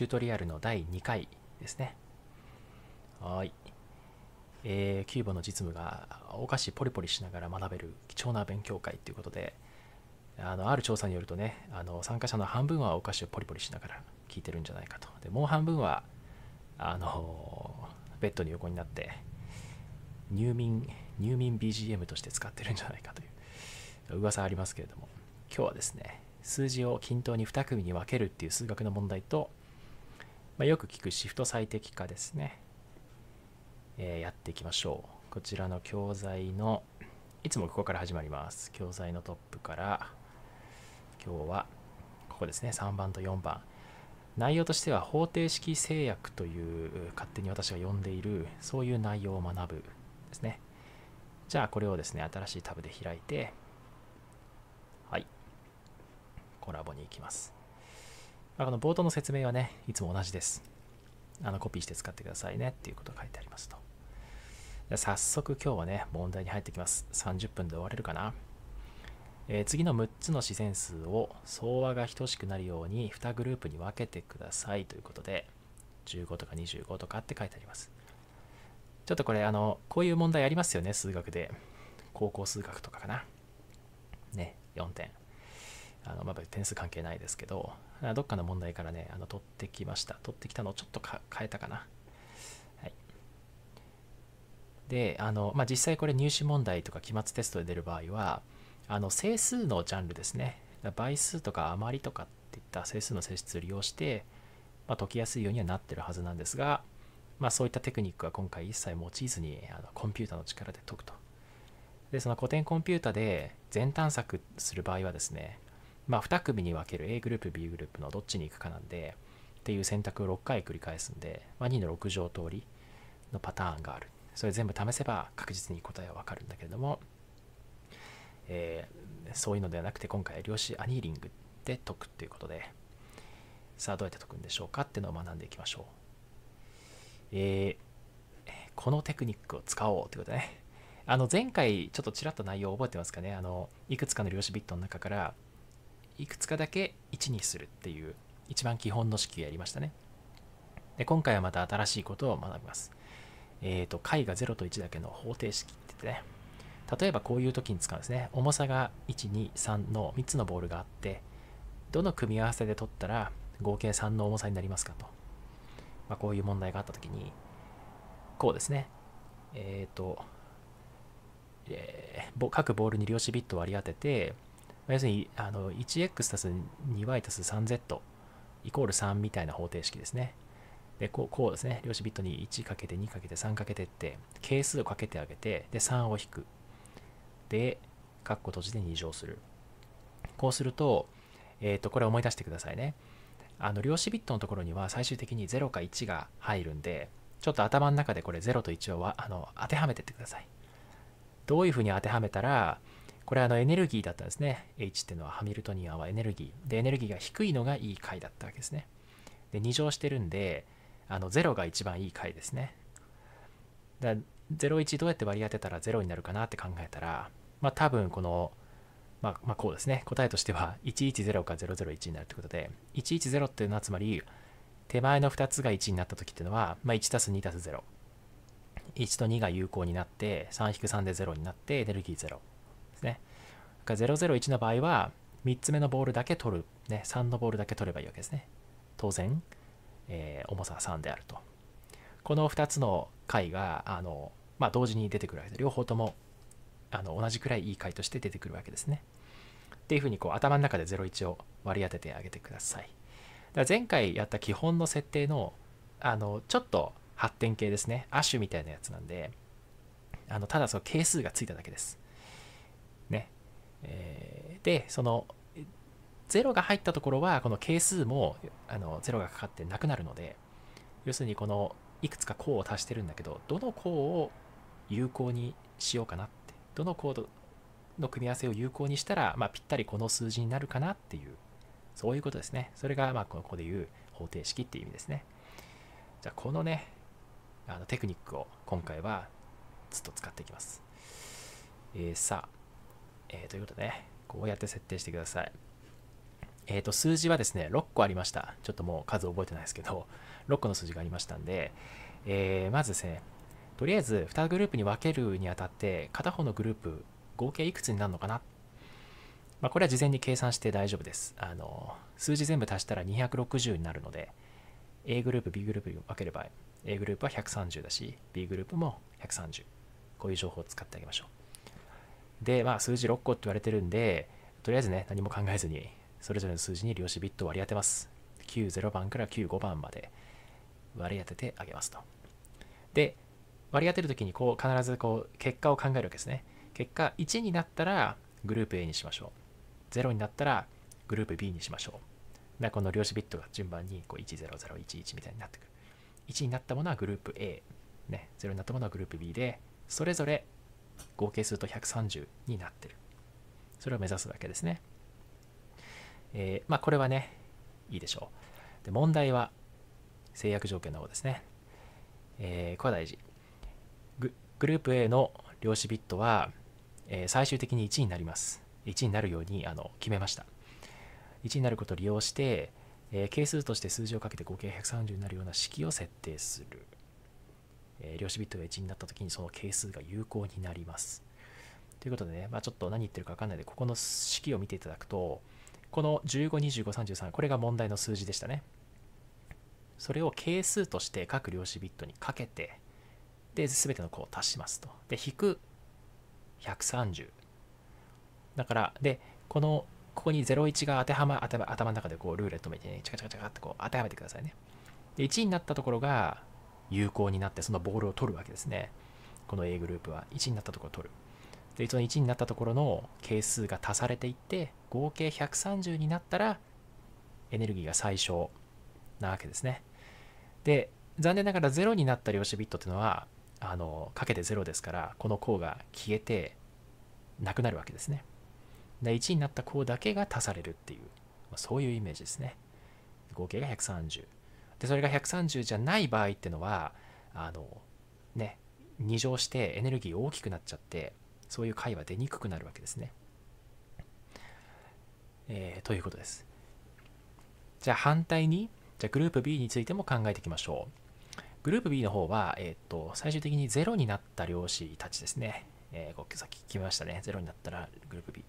チュートリアルの第2回ですね。はい。えー、キューボの実務がお菓子ポリポリしながら学べる貴重な勉強会ということで、あのある調査によるとね、あの参加者の半分はお菓子をポリポリしながら聞いてるんじゃないかと。でもう半分は、あのベッドに横になって、入眠、入眠 BGM として使ってるんじゃないかという噂ありますけれども、今日はですね、数字を均等に2組に分けるっていう数学の問題と、まあ、よく聞くシフト最適化ですね、えー、やっていきましょうこちらの教材のいつもここから始まります教材のトップから今日はここですね3番と4番内容としては方程式制約という勝手に私が呼んでいるそういう内容を学ぶですねじゃあこれをですね新しいタブで開いてはいコラボに行きますあの冒頭の説明はね、いつも同じです。あのコピーして使ってくださいねっていうことが書いてありますと。早速今日はね、問題に入ってきます。30分で終われるかな。えー、次の6つの自然数を総和が等しくなるように2グループに分けてくださいということで、15とか25とかって書いてあります。ちょっとこれ、あの、こういう問題ありますよね、数学で。高校数学とかかな。ね、4点。あの、まあ、点数関係ないですけど、どっかの問題からね、あの取ってきました。取ってきたのをちょっと変えたかな。はい、で、あのまあ、実際これ入試問題とか期末テストで出る場合は、あの整数のジャンルですね。倍数とか余りとかっていった整数の性質を利用して、まあ、解きやすいようにはなってるはずなんですが、まあ、そういったテクニックは今回一切用いずにあのコンピュータの力で解くと。で、その古典コンピュータで全探索する場合はですね、まあ、2組に分ける A グループ B グループのどっちに行くかなんでっていう選択を6回繰り返すんで、まあ、2の6乗通りのパターンがあるそれ全部試せば確実に答えは分かるんだけれども、えー、そういうのではなくて今回は量子アニーリングで解くということでさあどうやって解くんでしょうかっていうのを学んでいきましょう、えー、このテクニックを使おうということねあの前回ちょっとちらっと内容を覚えてますかねあのいくつかの量子ビットの中からいくつかだけ1にするっていう一番基本の式をやりましたね。で今回はまた新しいことを学びます。えっ、ー、と、解が0と1だけの方程式って言ってね、例えばこういう時に使うんですね。重さが1、2、3の3つのボールがあって、どの組み合わせで取ったら合計3の重さになりますかと。まあ、こういう問題があった時に、こうですね。えっ、ー、と、えー、各ボールに量子ビットを割り当てて、要するにあの 1x+2y+3z イコール3みたいな方程式ですね。でこうこうですね量子ビットに1て2て3かけてって係数をかけてあげてで3を引く。で括弧閉じで2乗する。こうすると,、えー、とこれ思い出してくださいね。あの量子ビットのところには最終的に0か1が入るんでちょっと頭の中でこれ0と1をあの当てはめてってください。どういうふうに当てはめたらこれはあのエネルギーだったんですね。H っていうのはハミルトニアンはエネルギー。で、エネルギーが低いのがいい解だったわけですね。で、2乗してるんで、あの0が一番いい解ですね。だ01どうやって割り当てたら0になるかなって考えたら、まあ多分この、まあ、まあ、こうですね。答えとしては110か001になるということで、110っていうのはつまり、手前の2つが1になった時っていうのは、まあ、1たす2たす0。1と2が有効になって、3-3で0になって、エネルギー0。ですね。だから001の場合は、3つ目のボールだけ取る、ね、3のボールだけ取ればいいわけですね。当然、えー、重さは3であると。この2つの回が、あの、まあ、同時に出てくるわけで、両方ともあの同じくらいいい回として出てくるわけですね。っていうふうにこう頭の中で01を割り当ててあげてください。だ前回やった基本の設定のあのちょっと発展形ですね、亜種みたいなやつなんで、あのただその係数がついただけです。えでその0が入ったところはこの係数もあの0がかかってなくなるので要するにこのいくつか項を足してるんだけどどの項を有効にしようかなってどの項の組み合わせを有効にしたら、まあ、ぴったりこの数字になるかなっていうそういうことですねそれがまあここでいう方程式っていう意味ですねじゃあこのねあのテクニックを今回はずっと使っていきます、えー、さあえー、ということで、こうやって設定してください。えっ、ー、と、数字はですね、6個ありました。ちょっともう数覚えてないですけど、6個の数字がありましたんで、えー、まずですね、とりあえず2グループに分けるにあたって、片方のグループ、合計いくつになるのかな。まあ、これは事前に計算して大丈夫です。あの、数字全部足したら260になるので、A グループ、B グループに分ける場合、A グループは130だし、B グループも130。こういう情報を使ってあげましょう。で、まあ、数字6個って言われてるんで、とりあえずね、何も考えずに、それぞれの数字に量子ビットを割り当てます。90番から95番まで割り当ててあげますと。で、割り当てるときにこう必ずこう結果を考えるわけですね。結果1になったらグループ A にしましょう。0になったらグループ B にしましょう。で、この量子ビットが順番にこう10011みたいになってくる。1になったものはグループ A、ね、0になったものはグループ B で、それぞれ合計すると130になってるそれを目指すわけですね、えー、まあこれはねいいでしょうで問題は制約条件の方ですね、えー、これは大事グループ A の量子ビットは、えー、最終的に1になります1になるようにあの決めました1になることを利用して、えー、係数として数字をかけて合計130になるような式を設定するえ量子ビットが1になった時にその係数が有効になります。ということでね、まあ、ちょっと何言ってるか分かんないで、ここの式を見ていただくと、この15、25、33、これが問題の数字でしたね。それを係数として各量子ビットにかけて、で、全ての項を足しますと。で、引く130。だから、で、この、ここに01が当てはま、頭の中でこうルーレットみたいにチカチカチカってこう当てはめてくださいね。で、1になったところが、有効になってそのボールを取るわけですねこの A グループは1になったところを取るでその1になったところの係数が足されていって合計130になったらエネルギーが最小なわけですねで残念ながら0になった量子ビットっていうのはあのかけて0ですからこの項が消えてなくなるわけですねで1になった項だけが足されるっていう、まあ、そういうイメージですね合計が130でそれが130じゃない場合ってのはあのね2乗してエネルギー大きくなっちゃってそういう解は出にくくなるわけですね。えー、ということです。じゃあ反対にじゃあグループ B についても考えていきましょう。グループ B の方は、えー、っと最終的に0になった量子たちですね。えー、さっき聞きましたね。0になったらグループ B。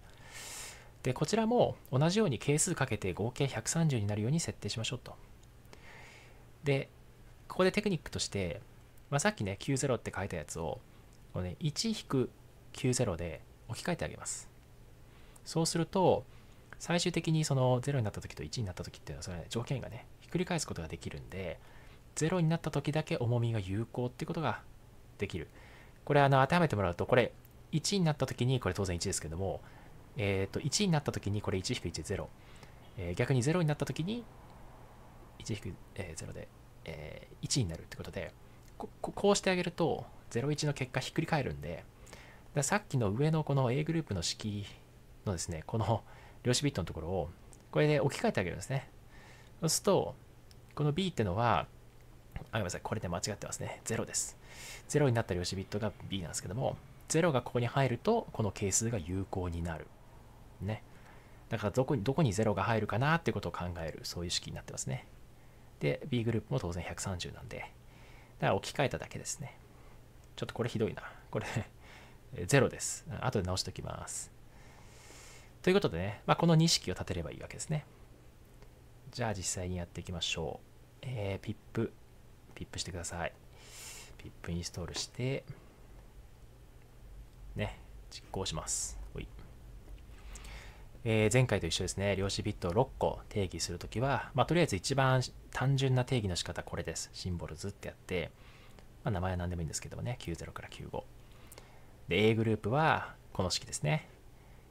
で、こちらも同じように係数かけて合計130になるように設定しましょうと。で、ここでテクニックとして、まあ、さっきね、90って書いたやつを、このね、1-90で置き換えてあげます。そうすると、最終的にその0になった時と1になった時っていうのは、それは、ね、条件がね、ひっくり返すことができるんで、0になった時だけ重みが有効ってことができる。これ、あの、当てはめてもらうと、これ、1になった時に、これ当然1ですけども、えっ、ー、と、1になった時に、これ1-1で0。えー、逆に0になった時に、1-0で、えー、1になるってことでここうしてあげると01の結果ひっくり返るんでさっきの上のこの A グループの式のですねこの量子ビットのところをこれで置き換えてあげるんですねそうするとこの B ってのはあ、ごめんなさい。これで間違ってますね。0です。0になった量子ビットが B なんですけども、0がここに入ると、この係数が有効になる。ね。だからどこに、どこに0が入るかなってことを考える、そういう式になってますね。で、B グループも当然130なんで、だから置き換えただけですね。ちょっとこれひどいな。これ0です。後で直しておきます。ということでね、まあ、この2式を立てればいいわけですね。じゃあ実際にやっていきましょう。えー、ピップピップしてください。ピップインストールして、ね、実行します。えー、前回と一緒ですね量子ビットを6個定義するときは、まあ、とりあえず一番単純な定義の仕方これですシンボルズってやって、まあ、名前は何でもいいんですけどもね90から95で A グループはこの式ですね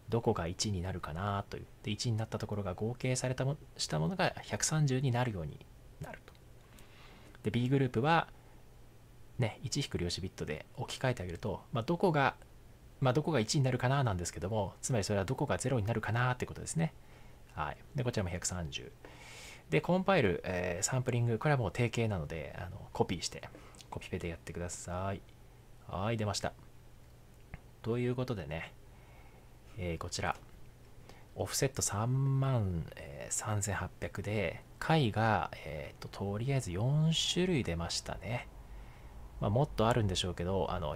どこが1になるかなというで1になったところが合計されたもしたものが130になるようになるとで B グループはね1引く量子ビットで置き換えてあげると、まあ、どこがまあ、どこが1になるかななんですけども、つまりそれはどこが0になるかなってことですね。はい。で、こちらも130。で、コンパイル、えー、サンプリング、これはもう定型なので、あのコピーして、コピペでやってください。はい、出ました。ということでね、えー、こちら、オフセット3万、えー、3800で、回が、えーととりあえず4種類出ましたね。まあ、もっとあるんでしょうけどあの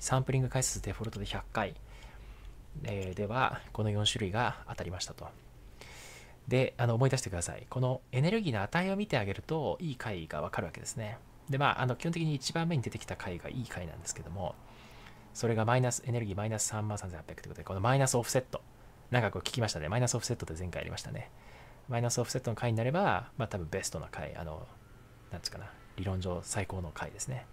サンプリング回数デフォルトで100回、えー、ではこの4種類が当たりましたと。であの思い出してくださいこのエネルギーの値を見てあげるといい回がわかるわけですね。でまあ、あの基本的に一番目に出てきた回がいい回なんですけどもそれがマイナスエネルギーマイナス3万3800ということでこのマイナスオフセット長く聞きましたねマイナスオフセットって前回やりましたねマイナスオフセットの回になればまあ多分ベストな回あのなんつうかな理論上最高の回ですね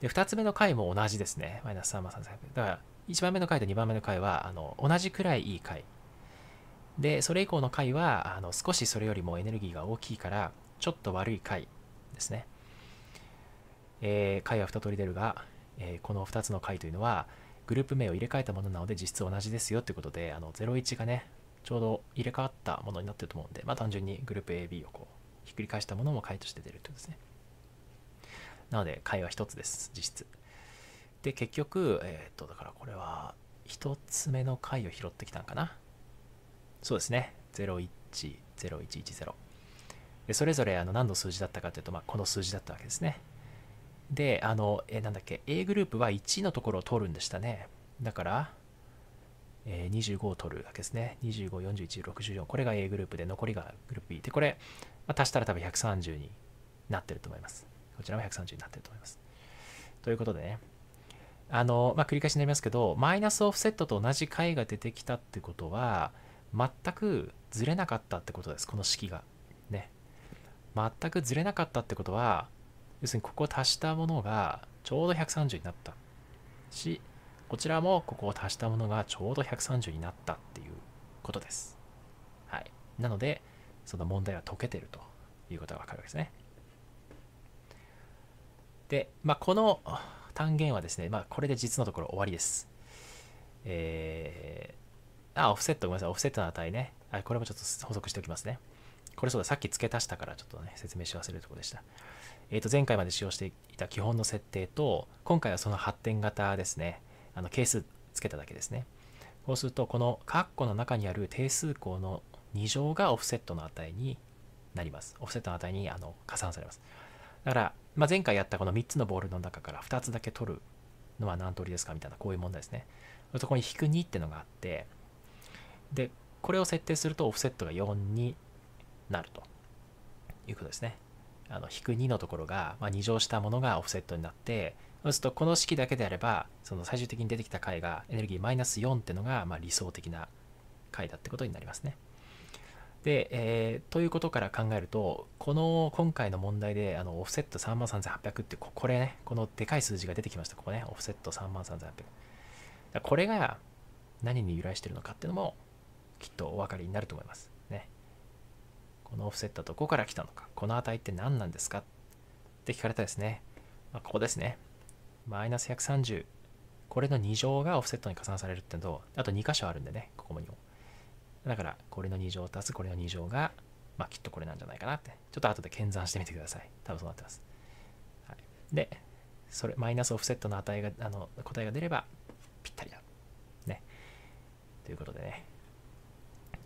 で、2つ目の回も同じですね。マイナス3万3千0 0だから、1番目の回と2番目の回は、あの、同じくらいいい回。で、それ以降の回は、あの、少しそれよりもエネルギーが大きいから、ちょっと悪い回ですね。えー、回は2通り出るが、えー、この2つの回というのは、グループ名を入れ替えたものなので実質同じですよということで、あの、01がね、ちょうど入れ替わったものになってると思うんで、まあ単純にグループ AB をこう、ひっくり返したものも回として出るということですね。なので会話1つです実質で結局えっ、とだからこれは1つ目の回を拾ってきたんかなそうですね010110でそれぞれあの何の数字だったかというと、まあ、この数字だったわけですねであの、えー、なんだっけ A グループは1のところを取るんでしたねだから、えー、25を取るわけですね254164これが A グループで残りがグループ B でこれ、まあ、足したら多分130になってると思いますこちらも130になってると思います。ということでね、あの、まあ、繰り返しになりますけど、マイナスオフセットと同じ解が出てきたってことは、全くずれなかったってことです、この式が。ね。全くずれなかったってことは、要するにここを足したものがちょうど130になったし、こちらもここを足したものがちょうど130になったっていうことです。はい。なので、その問題は解けてるということがわかるわけですね。で、まあ、この単元はですね、まあ、これで実のところ終わりです。えー、あ、オフセット、ごめんなさい、オフセットの値ね。あこれもちょっと補足しておきますね。これそうだ、さっき付け足したからちょっとね、説明し忘れるところでした。えっ、ー、と、前回まで使用していた基本の設定と、今回はその発展型ですね、あの、係数付けただけですね。こうすると、このカッコの中にある定数項の2乗がオフセットの値になります。オフセットの値にあの加算されます。だから、まあ、前回やったこの3つのボールの中から2つだけ取るのは何通りですかみたいなこういう問題ですね。そこに引く2ってのがあって、で、これを設定するとオフセットが4になるということですね。あの引く2のところが、まあ、2乗したものがオフセットになって、そうするとこの式だけであれば、その最終的に出てきた解がエネルギーマイナス4ってのがまあ理想的な解だってことになりますね。で、えー、ということから考えると、この今回の問題で、あのオフセット33,800ってこ、これね、このでかい数字が出てきました、ここね、オフセット33,800。これが何に由来してるのかっていうのも、きっとお分かりになると思います。ね。このオフセットはどこから来たのか、この値って何なんですかって聞かれたですね。まあ、ここですね。マイナス130。これの2乗がオフセットに加算されるってのと、あと2箇所あるんでね、ここも2本。だから、これの2乗足すこれの2乗が、まあ、きっとこれなんじゃないかなって。ちょっと後で検算してみてください。多分そうなってます。はい、で、それ、マイナスオフセットの値が、あの、答えが出れば、ぴったりだ。ね。ということでね。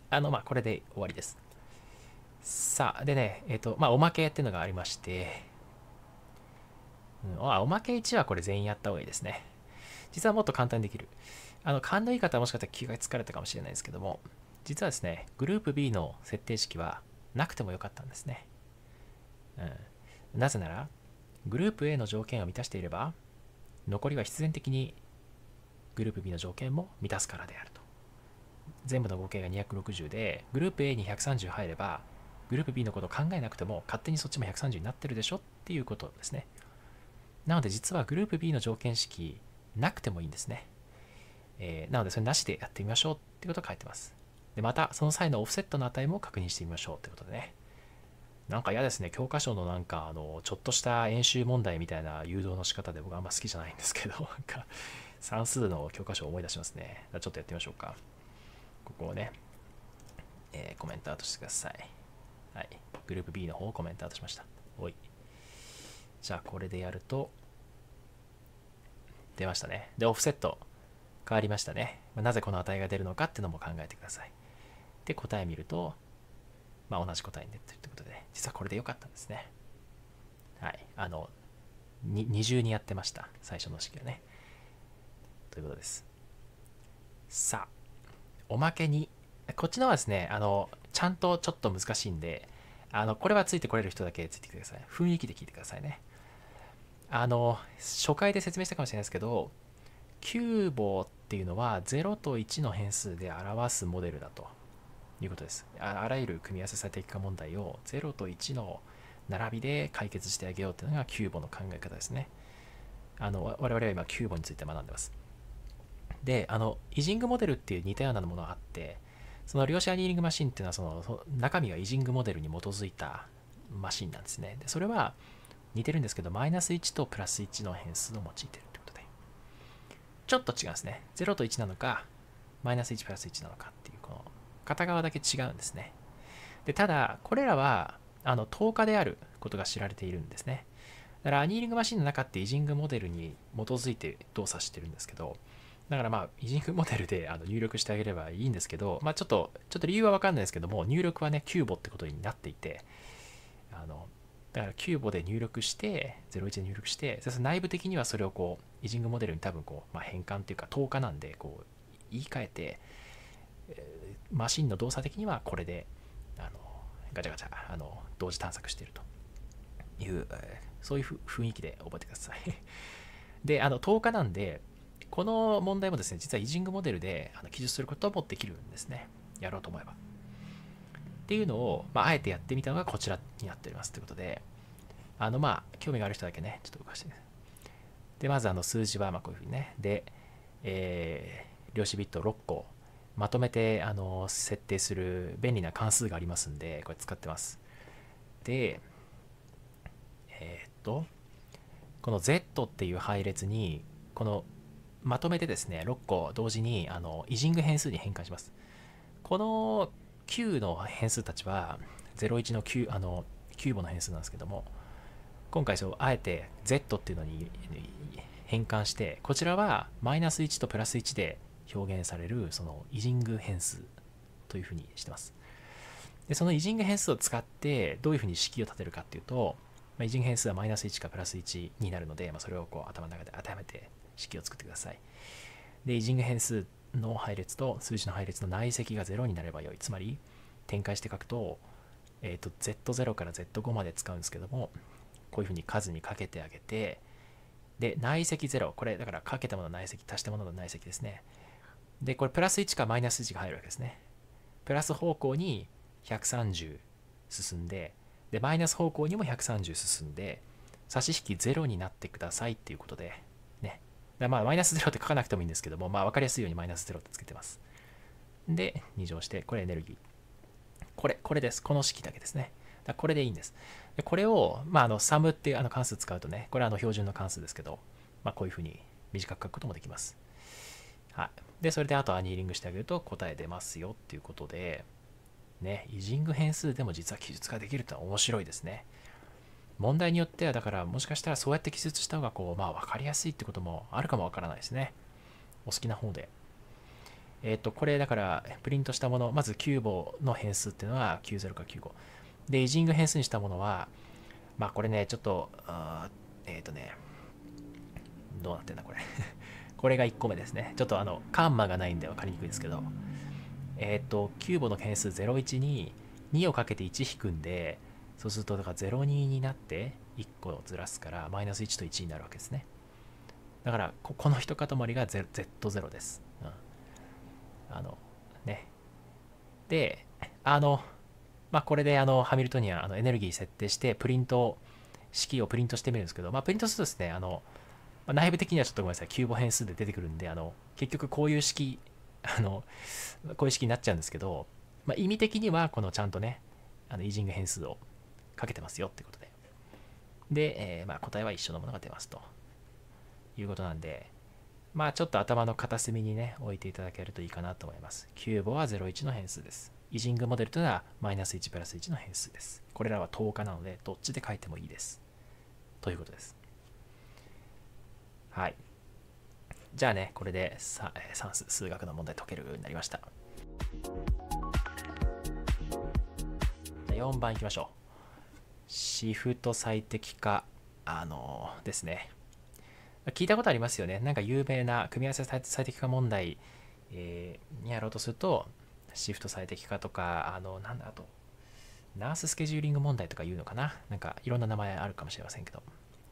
あの、まあ、これで終わりです。さあ、でね、えっ、ー、と、まあ、おまけっていうのがありまして、うん、あ、おまけ1はこれ全員やった方がいいですね。実はもっと簡単にできる。あの、勘のいい方はもしかしたら気が疲れたかもしれないですけども、実はですね、グループ B の設定式はなくてもよかったんですね。うん、なぜなら、グループ A の条件を満たしていれば、残りは必然的にグループ B の条件も満たすからであると。全部の合計が260で、グループ A に130入れば、グループ B のことを考えなくても勝手にそっちも130になってるでしょっていうことですね。なので実はグループ B の条件式なくてもいいんですね。えー、なのでそれなしでやってみましょうってことを書いてます。でまたその際のオフセットの値も確認してみましょうということでねなんか嫌ですね教科書のなんかあのちょっとした演習問題みたいな誘導の仕方で僕あんま好きじゃないんですけど なんか算数の教科書を思い出しますねちょっとやってみましょうかここをね、えー、コメントアウトしてくださいはいグループ B の方をコメントアウトしましたおいじゃあこれでやると出ましたねでオフセット変わりましたね、まなぜこの値が出るのかっていうのも考えてくださいで答え見ると、まあ、同じ答えにてることで、ね、実はこれで良かったんですね。はい。あの、二重にやってました。最初の式はね。ということです。さあ、おまけに、こっちのはですね、あの、ちゃんとちょっと難しいんで、あの、これはついてこれる人だけついててください。雰囲気で聞いてくださいね。あの、初回で説明したかもしれないですけど、キューボっていうのは0と1の変数で表すモデルだということですあ。あらゆる組み合わせ最適化問題を0と1の並びで解決してあげようというのがキューボの考え方ですね。あの我々は今キューボについて学んでます。で、あの、イジングモデルっていう似たようなものがあって、その量子アニーリングマシンっていうのはその中身がイジングモデルに基づいたマシンなんですね。で、それは似てるんですけど、マイナス1とプラス1の変数を用いてるってことで。ちょっと違うんですね。0と1なのか、マイナス1プラス1なのかっていう、この片側だけ違うんですね。でただ、これらはあの透過であることが知られているんですね。だからアニーリングマシンの中ってイジングモデルに基づいて動作してるんですけど、だからまあ、イジングモデルであの入力してあげればいいんですけど、まあちょっと、ちょっと理由はわかんないですけども、入力はね、キューボってことになっていて、あの、だからキューボで入力して、01で入力して、そ内部的にはそれをこう、イジングモデルに多分こう、まあ、変換っていうか、透過なんで、こう、言い換えて、マシンの動作的にはこれであのガチャガチャあの同時探索しているというそういう雰囲気で覚えてください であの10日なんでこの問題もですね実はイジングモデルであの記述することもできるんですねやろうと思えばっていうのを、まあ、あえてやってみたのがこちらになっておりますということであのまあ興味がある人だけねちょっと動かしてでまずあの数字はまあこういうふうにねで、えー、量子ビット6個まとめてあの設定する便利な関数がありますんで、これ使ってます。で、えー、っと、この Z っていう配列に、このまとめてですね、6個同時にあのイジング変数に変換します。この9の変数たちは、01の9あの、キューボの変数なんですけども、今回そうあえて Z っていうのに変換して、こちらはマイナス1とプラス1で表現されるそのイジング変数というふうにしてます。でそのイジング変数を使ってどういうふうに式を立てるかっていうと、まあ、イジング変数はマイナス1かプラス1になるので、まあ、それをこう頭の中で当てはめて式を作ってください。で、イジング変数の配列と数字の配列の内積が0になればよい。つまり、展開して書くと、えっ、ー、と、Z0 から Z5 まで使うんですけども、こういうふうに数にかけてあげて、で、内積0。これ、だからかけたもの内積、足したものの内積ですね。で、これプラス1かマイナス1が入るわけですね。プラス方向に130進んで、で、マイナス方向にも130進んで、差し引き0になってくださいっていうことで、ね。だまあ、マイナス0って書かなくてもいいんですけども、まあ、分かりやすいようにマイナス0ってつけてます。で、2乗して、これエネルギー。これ、これです。この式だけですね。だこれでいいんです。でこれを、まあ、あの、サムっていうあの関数使うとね、これはあの標準の関数ですけど、まあ、こういうふうに短く書くこともできます。はい。で、それであとアニーリングしてあげると答え出ますよっていうことで、ね、イジング変数でも実は記述ができるってのは面白いですね。問題によっては、だからもしかしたらそうやって記述した方がこう、まあ分かりやすいってこともあるかもわからないですね。お好きな方で。えっ、ー、と、これだからプリントしたもの、まず9棒の変数っていうのは90か95。で、イジング変数にしたものは、まあこれね、ちょっと、えっ、ー、とね、どうなってんだこれこれが1個目ですね。ちょっとあの、カンマがないんで分かりにくいですけど、えっ、ー、と、キューボの変数01に2をかけて1引くんで、そうすると、だから02になって1個ずらすから、マイナス1と1になるわけですね。だから、ここの一塊が Z Z0 です。うん、あの、ね。で、あの、まあ、これであのハミルトニアあのエネルギー設定してプリント式をプリントしてみるんですけど、まあ、プリントするとですねあのまあ、内部的にはちょっとごめんなさい、キューボ変数で出てくるんで、あの、結局こういう式、あの、こういう式になっちゃうんですけど、まあ、意味的には、このちゃんとね、あの、イージング変数をかけてますよってことで。で、えー、まあ、答えは一緒のものが出ますということなんで、まあ、ちょっと頭の片隅にね、置いていただけるといいかなと思います。キューボは01の変数です。イジングモデルというのは、マイナス1プラス1の変数です。これらは10日なので、どっちで書いてもいいです。ということです。はい。じゃあね、これで算数数学の問題解けるようになりました。じゃあ4番いきましょう。シフト最適化、あのー、ですね。聞いたことありますよね。なんか有名な組み合わせ最適化問題、えー、にやろうとすると、シフト最適化とか、あの、なんだ、あと、ナーススケジューリング問題とか言うのかな。なんかいろんな名前あるかもしれませんけど、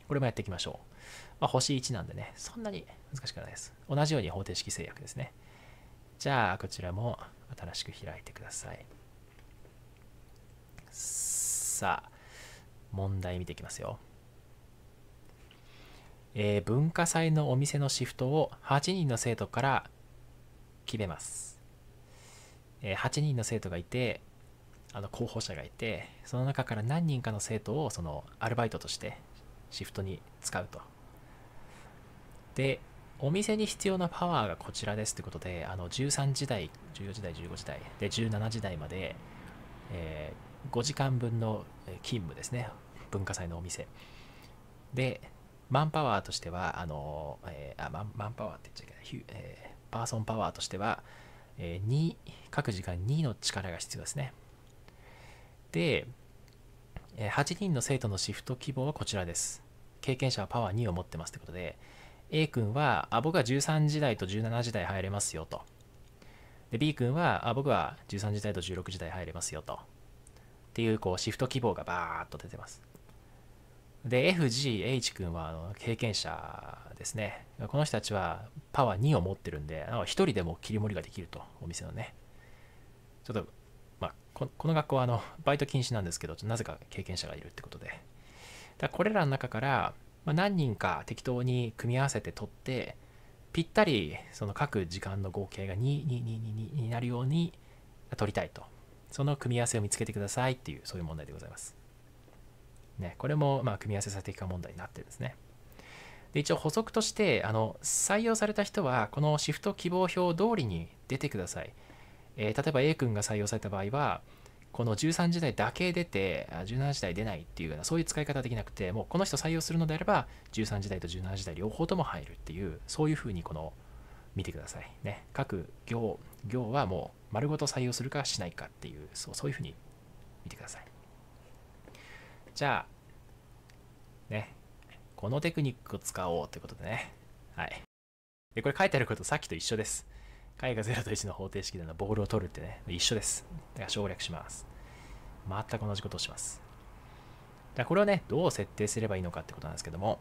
これもやっていきましょう。まあ、星1なんでね、そんなに難しくないです。同じように方程式制約ですね。じゃあ、こちらも新しく開いてください。さあ、問題見ていきますよ。えー、文化祭のお店のシフトを8人の生徒から決めます。えー、8人の生徒がいて、あの候補者がいて、その中から何人かの生徒をそのアルバイトとしてシフトに使うと。でお店に必要なパワーがこちらですということであの13時台14時台15時台で17時台まで、えー、5時間分の勤務ですね文化祭のお店でマンパワーとしてはあの、えー、あマンマンパワーって言っちゃいけない、えー、パーソンパワーとしては、えー、2各時間2の力が必要ですねで8人の生徒のシフト希望はこちらです経験者はパワー2を持ってますということで A 君はあ僕は13時台と17時台入れますよとで B 君はあ僕は13時台と16時台入れますよとっていうこうシフト希望がバーッと出てますで FGH 君はあの経験者ですねこの人たちはパワー2を持ってるんで1人でも切り盛りができるとお店のねちょっとまあこの学校はあのバイト禁止なんですけどなぜか経験者がいるってことでだこれらの中からまあ、何人か適当に組み合わせて取ってぴったりその各時間の合計が2222になるように取りたいとその組み合わせを見つけてくださいっていうそういう問題でございます。ね、これもまあ組み合わせ最適化問題になってるんですね。で一応補足としてあの採用された人はこのシフト希望表通りに出てください。えー、例えば A 君が採用された場合はこの13時代だけ出て、17時代出ないっていうような、そういう使い方できなくて、もうこの人採用するのであれば、13時代と17時代両方とも入るっていう、そういうふうにこの、見てください。ね。各行、行はもう丸ごと採用するかしないかっていう、そうそういうふうに見てください。じゃあ、ね。このテクニックを使おうということでね。はい。で、これ書いてあることさっきと一緒です。解が0と1の方程式でのボールを取るってね、一緒です。だから省略します。全く同じことをします。だこれをね、どう設定すればいいのかってことなんですけども、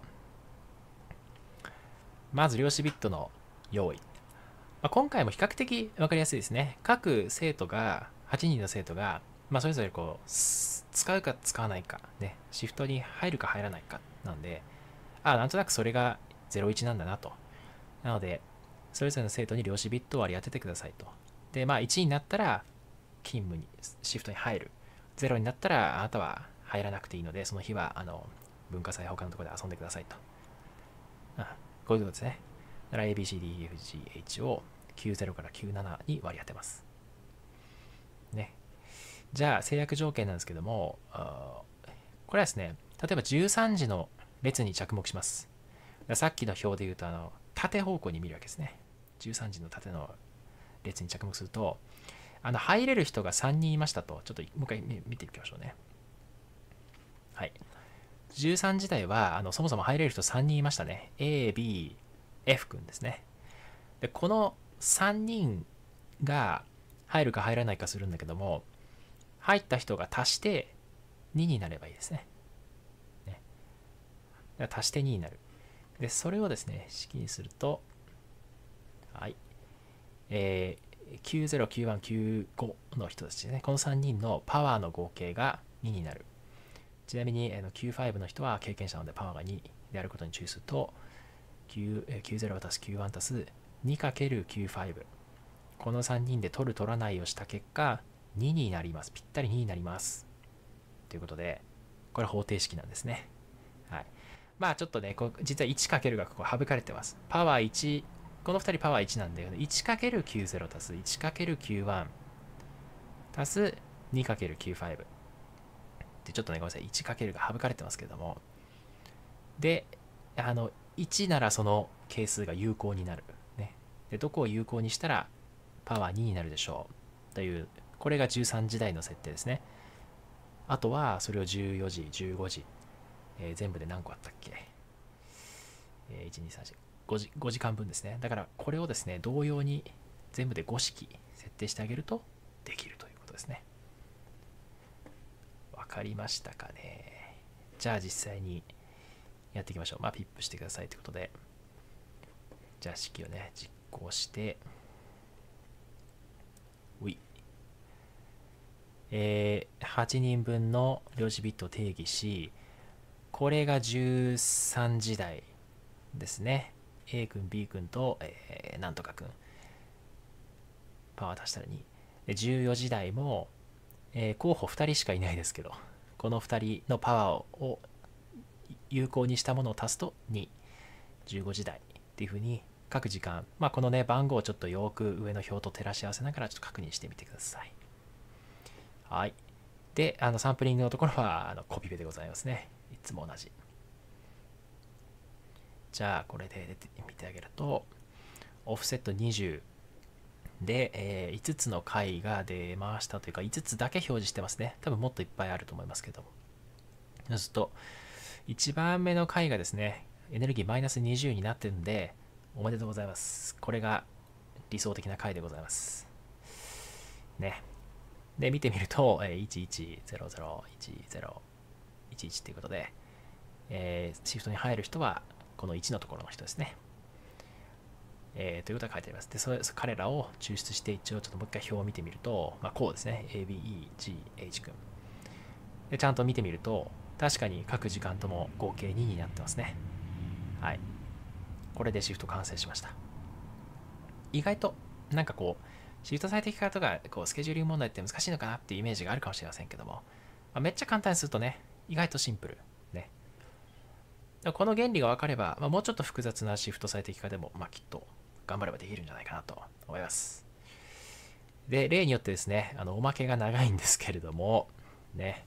まず量子ビットの用意。まあ、今回も比較的分かりやすいですね。各生徒が、8人の生徒が、まあ、それぞれこう、使うか使わないか、ね、シフトに入るか入らないかなんで、あ、なんとなくそれが01なんだなと。なので、それぞれの生徒に量子ビットを割り当ててくださいと。で、まあ、1になったら勤務に、シフトに入る。0になったら、あなたは入らなくていいので、その日は、あの、文化祭他のところで遊んでくださいと。あこういうことですね。だから ABCDEFGH を90から97に割り当てます。ね。じゃあ、制約条件なんですけども、これはですね、例えば13時の列に着目します。さっきの表で言うと、あの、縦方向に見るわけですね13時の縦の列に着目するとあの入れる人が3人いましたとちょっともう一回見ていきましょうねはい13時台はあのそもそも入れる人3人いましたね ABF 君ですねでこの3人が入るか入らないかするんだけども入った人が足して2になればいいですねね足して2になるで、それをですね、式にすると、はい、えー、909195の人たちね、この3人のパワーの合計が2になる。ちなみに、あの95の人は経験者なのでパワーが2であることに注意すると、90足す91足す 2×95。この3人で取る取らないをした結果、2になります。ぴったり2になります。ということで、これ方程式なんですね。まあちょっとね、こ実は 1× がここ省かれてます。パワー1、この2人パワー1なんだよね。1×90 足す 1×91 足す 2×95。で、ちょっとね、ごめんなさい。1× が省かれてますけども。で、あの、1ならその係数が有効になる。ね。で、どこを有効にしたらパワー2になるでしょう。という、これが13時台の設定ですね。あとは、それを14時、15時、えー、全部で何個あったっけ、えー、?12345 時 ,5 時間分ですねだからこれをですね同様に全部で5式設定してあげるとできるということですねわかりましたかねじゃあ実際にやっていきましょうまあピップしてくださいということでじゃあ式をね実行してういえー、8人分の量子ビットを定義し、これが13時台ですね。A 君、B 君と、えー、なんとか君。パワー足したら2。で14時台も、えー、候補2人しかいないですけど、この2人のパワーを有効にしたものを足すと2。15時台っていうふうに各時間、まあ、このね番号をちょっとよく上の表と照らし合わせながらちょっと確認してみてください。はい。で、あのサンプリングのところはあのコピペでございますね。いつも同じじゃあこれで出て見てあげるとオフセット20で、えー、5つの回が出ましたというか5つだけ表示してますね多分もっといっぱいあると思いますけどそうすると1番目の回がですねエネルギーマイナス20になってるんでおめでとうございますこれが理想的な回でございますねで見てみると、えー、110010 11ということで、えー、シフトに入る人はこの1のところの人ですね。えー、ということが書いてあります。で、それ彼らを抽出して一応ちょっともう一回表を見てみると、まあ、こうですね。A, B, E, G, H 君。で、ちゃんと見てみると、確かに各時間とも合計2になってますね。はい。これでシフト完成しました。意外と、なんかこう、シフト最適化とか、こう、スケジューリング問題って難しいのかなっていうイメージがあるかもしれませんけども、まあ、めっちゃ簡単にするとね、意外とシンプル。ね。この原理が分かれば、まあ、もうちょっと複雑なシフト最適化でも、まあ、きっと頑張ればできるんじゃないかなと思います。で、例によってですね、あのおまけが長いんですけれども、ね、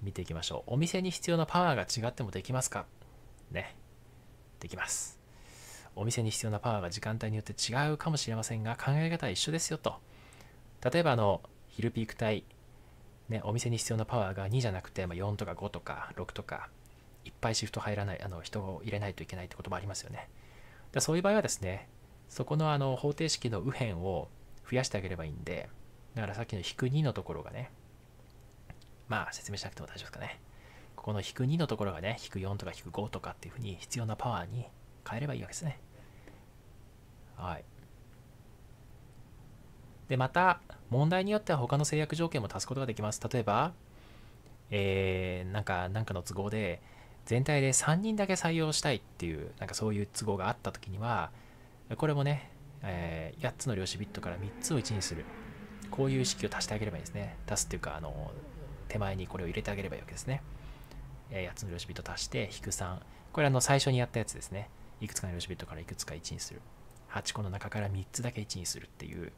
見ていきましょう。お店に必要なパワーが違ってもできますかね、できます。お店に必要なパワーが時間帯によって違うかもしれませんが、考え方は一緒ですよと。例えば、あの、昼ピーク帯、ね、お店に必要なパワーが2じゃなくて、まあ、4とか5とか6とかいっぱいシフト入らないあの人を入れないといけないってこともありますよねでそういう場合はですねそこのあの方程式の右辺を増やしてあげればいいんでだからさっきの引く2のところがねまあ説明しなくても大丈夫ですかねここの引く2のところがね引く4とか引く5とかっていうふうに必要なパワーに変えればいいわけですねはいで、また、問題によっては他の制約条件も足すことができます。例えば、えー、なんか、なんかの都合で、全体で3人だけ採用したいっていう、なんかそういう都合があった時には、これもね、えー、8つの量子ビットから3つを1にする。こういう式を足してあげればいいですね。足すっていうか、あの、手前にこれを入れてあげればいいわけですね。えー、8つの量子ビット足して、引く3。これあの、最初にやったやつですね。いくつかの量子ビットからいくつか1にする。8個の中から3つだけ1にするっていう、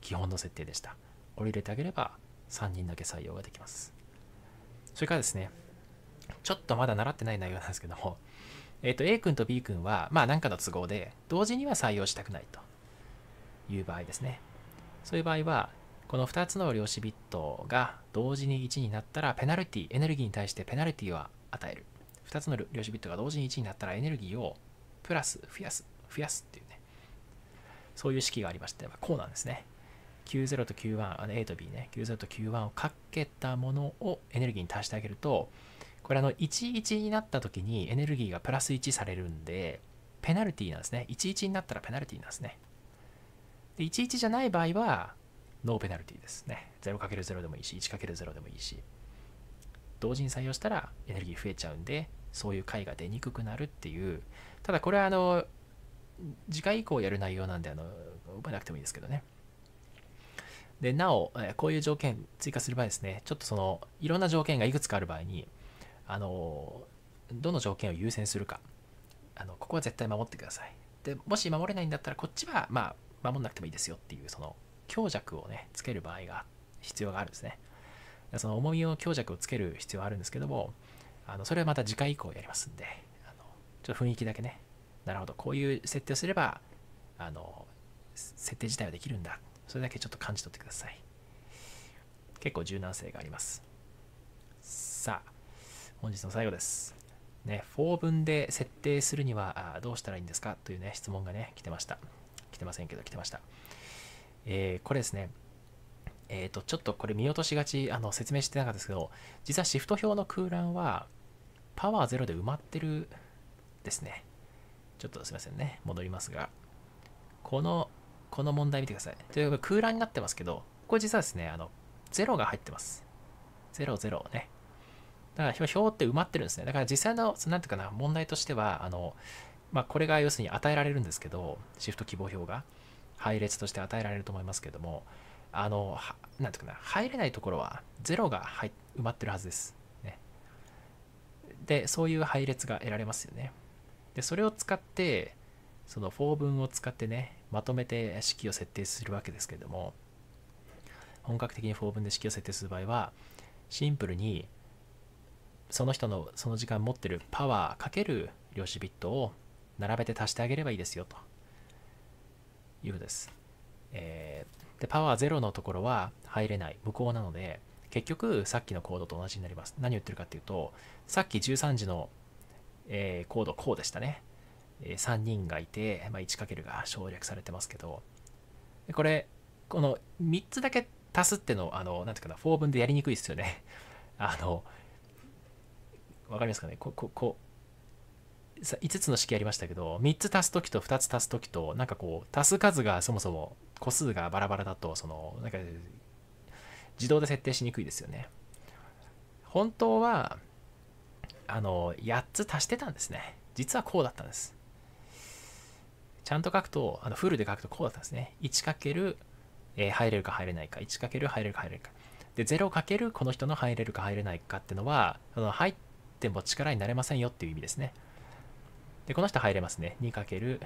基本の設定でした。これ入れてあげれば3人だけ採用ができます。それからですね、ちょっとまだ習ってない内容なんですけども、えっ、ー、と、A 君と B 君は、まあ何かの都合で、同時には採用したくないという場合ですね。そういう場合は、この2つの量子ビットが同時に1になったら、ペナルティ、エネルギーに対してペナルティは与える。2つの量子ビットが同時に1になったら、エネルギーをプラス、増やす、増やすっていうね、そういう式がありまして、こうなんですね。90と91、あの A と B ね、90と91をかけたものをエネルギーに足してあげると、これあの11になった時にエネルギーがプラス1されるんで、ペナルティなんですね。11になったらペナルティなんですね。で、11じゃない場合は、ノーペナルティですね。0×0 でもいいし、1×0 でもいいし。同時に採用したらエネルギー増えちゃうんで、そういう解が出にくくなるっていう。ただこれはあの、次回以降やる内容なんで、あの、覚えなくてもいいですけどね。でなお、こういう条件追加する場合ですね、ちょっとそのいろんな条件がいくつかある場合に、あのどの条件を優先するかあの、ここは絶対守ってください。でもし守れないんだったら、こっちは、まあ、守んなくてもいいですよっていう、その強弱をね、つける場合が必要があるんですね。その重みを強弱をつける必要はあるんですけども、あのそれはまた次回以降やりますんで、あのちょっと雰囲気だけね、なるほど、こういう設定をすれば、あの設定自体はできるんだそれだけちょっと感じ取ってください結構柔軟性がありますさあ本日の最後ですね、4分で設定するにはどうしたらいいんですかというね、質問がね、来てました。来てませんけど、来てました。えー、これですね、えっ、ー、と、ちょっとこれ見落としがち、あの、説明してなかったですけど、実はシフト表の空欄は、パワー0で埋まってるですね。ちょっとすいませんね、戻りますが、このこの問題見てください。という空欄になってますけど、これ実はですね、あの、0が入ってます。0、0ね。だから表って埋まってるんですね。だから実際の、なんていうかな、問題としては、あの、まあ、これが要するに与えられるんですけど、シフト希望表が配列として与えられると思いますけども、あの、なんていうかな、入れないところは0が入埋まってるはずです、ね。で、そういう配列が得られますよね。で、それを使って、その法文を使ってね、まとめて式を設定するわけですけれども、本格的に法文で式を設定する場合は、シンプルにその人のその時間持ってるパワーかける量子ビットを並べて足してあげればいいですよということです。えー、でパワー0のところは入れない無効なので結局さっきのコードと同じになります。何言ってるかっていうとさっき13時の、えー、コードこうでしたね。3人がいて、まあ、1× が省略されてますけどこれこの3つだけ足すってのあのなんていうかな法分でやりにくいですよね あのわかりますかねこここ5つの式やりましたけど3つ足す時と2つ足す時となんかこう足す数がそもそも個数がバラバラだとそのなんか自動で設定しにくいですよね本当はあの8つ足してたんですね実はこうだったんですちゃんと書くと、あのフルで書くとこうだったんですね。1× え入れるか入れないか、1× 入れるか入れるか。で、0× この人の入れるか入れないかってのは、その入っても力になれませんよっていう意味ですね。で、この人入れますね。2×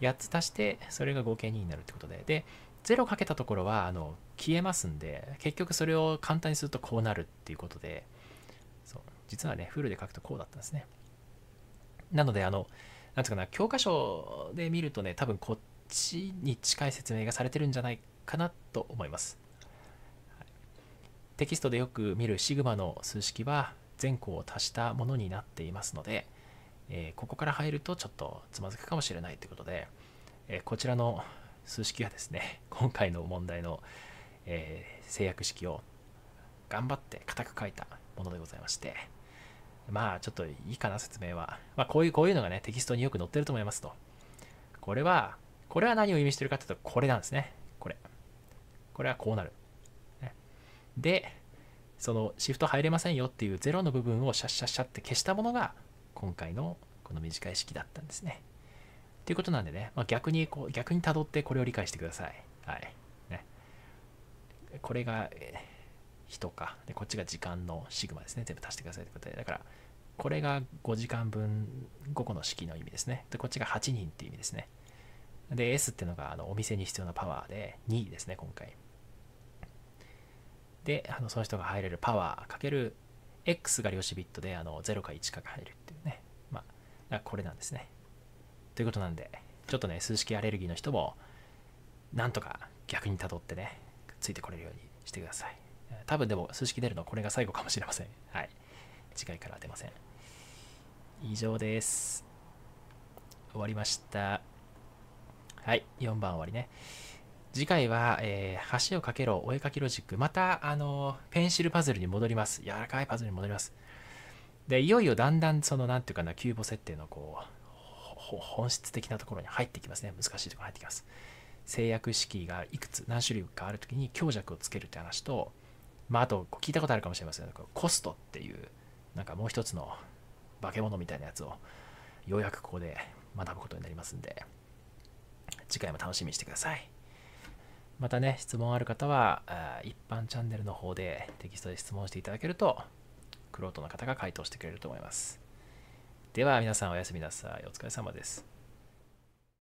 8つ足して、それが合計2になるってことで。で、0かけたところは、あの、消えますんで、結局それを簡単にするとこうなるっていうことで、そう、実はね、フルで書くとこうだったんですね。なので、あの、なんつうかな教科書で見るとね多分こっちに近い説明がされてるんじゃないかなと思います、テキストでよく見るシグマの数式は全項を足したものになっていますので、えー、ここから入るとちょっとつまずくかもしれないということで、えー、こちらの数式はですね今回の問題の、えー、制約式を頑張って固く書いたものでございましてまあちょっといいかな説明は。まあこういう、こういうのがね、テキストによく載ってると思いますと。これは、これは何を意味してるかというと、これなんですね。これ。これはこうなる。ね、で、そのシフト入れませんよっていうゼロの部分をシャッシャッシャって消したものが、今回のこの短い式だったんですね。ということなんでね、まあ、逆にこう、逆に辿ってこれを理解してください。はい。ね。これが、人かでこっちが時間のシグマですね全部足してくださいということでだからこれが5時間分5個の式の意味ですねでこっちが8人っていう意味ですねで S っていうのがあのお店に必要なパワーで2ですね今回であのその人が入れるパワーかける x が量子ビットであの0か1かが入るっていうねまあこれなんですねということなんでちょっとね数式アレルギーの人もなんとか逆にたどってねついてこれるようにしてください多分でも数式出るのこれが最後かもしれません。はい。次回から出ません。以上です。終わりました。はい、4番終わりね。次回は、えー、橋を架けろ、お絵かきロジック。また、あの、ペンシルパズルに戻ります。柔らかいパズルに戻ります。で、いよいよだんだん、その、なんていうかな、キューボ設定の、こう、本質的なところに入ってきますね。難しいところに入ってきます。制約式がいくつ、何種類かあるときに強弱をつけるって話と、まあ、あと、聞いたことあるかもしれませんが、コストっていう、なんかもう一つの化け物みたいなやつを、ようやくここで学ぶことになりますんで、次回も楽しみにしてください。またね、質問ある方は、一般チャンネルの方でテキストで質問していただけると、クロートの方が回答してくれると思います。では皆さんおやすみなさい。お疲れ様です。